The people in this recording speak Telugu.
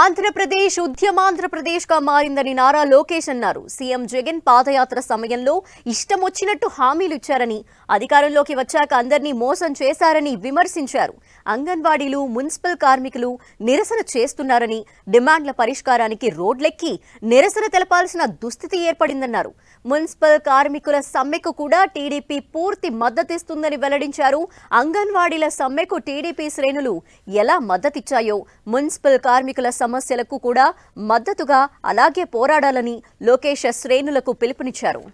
ఆంధ్రప్రదేశ్ ఉద్యమాంధ్రప్రదేశ్ గా మారిందని నారా లోకేష్ అన్నారు సీఎం జగన్ పాదయాత్ర సమయంలో ఇష్టం వచ్చినట్టు హామీలు ఇచ్చారని అధికారంలోకి వచ్చాక అందరినీ మోసం చేశారని విమర్శించారు అంగన్వాడీలు మున్సిపల్ కార్మికులు నిరసన చేస్తున్నారని డిమాండ్ల పరిష్కారానికి రోడ్లెక్కి నిరసన తెలపాల్సిన దుస్థితి ఏర్పడిందన్నారు మున్సిపల్ కార్మికుల సమ్మెకు కూడా టీడీపీ పూర్తి మద్దతిస్తుందని వెల్లడించారు అంగన్వాడీల సమ్మెకు టీడీపీ శ్రేణులు ఎలా మద్దతిచ్చాయో మున్సిపల్ కార్మికుల సమస్యలకు కూడా మద్దతుగా అలాగే పోరాడాలని లోకేష్ శ్రేణులకు పిలుపునిచ్చారు